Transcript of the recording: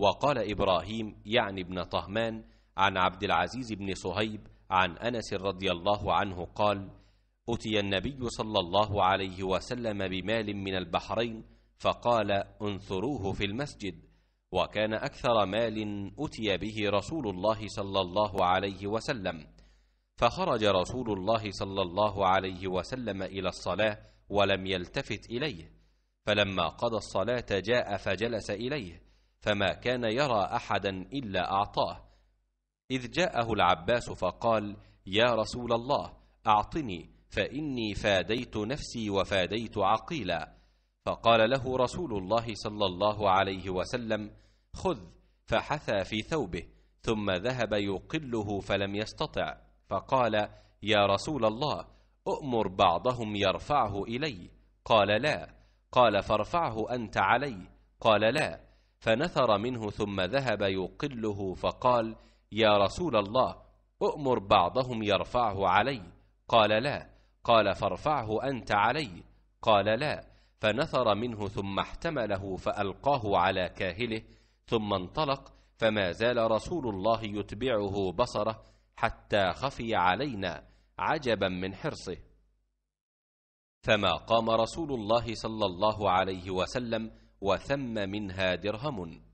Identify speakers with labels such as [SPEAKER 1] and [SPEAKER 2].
[SPEAKER 1] وقال إبراهيم يعني ابن طهمان عن عبد العزيز بن صهيب عن أنس رضي الله عنه قال أتي النبي صلى الله عليه وسلم بمال من البحرين فقال انثروه في المسجد وكان أكثر مال أتي به رسول الله صلى الله عليه وسلم فخرج رسول الله صلى الله عليه وسلم إلى الصلاة ولم يلتفت إليه فلما قضى الصلاة جاء فجلس إليه فما كان يرى أحدا إلا أعطاه إذ جاءه العباس فقال يا رسول الله أعطني فإني فاديت نفسي وفاديت عقيلا فقال له رسول الله صلى الله عليه وسلم خذ فحثى في ثوبه ثم ذهب يقله فلم يستطع فقال يا رسول الله أؤمر بعضهم يرفعه إلي قال لا قال فارفعه أنت علي قال لا فنثر منه ثم ذهب يقله فقال يا رسول الله أؤمر بعضهم يرفعه علي قال لا قال فارفعه أنت علي قال لا فنثر منه ثم احتمله فألقاه على كاهله ثم انطلق فما زال رسول الله يتبعه بصره حتى خفي علينا عجبا من حرصه فما قام رسول الله صلى الله عليه وسلم وثم منها درهم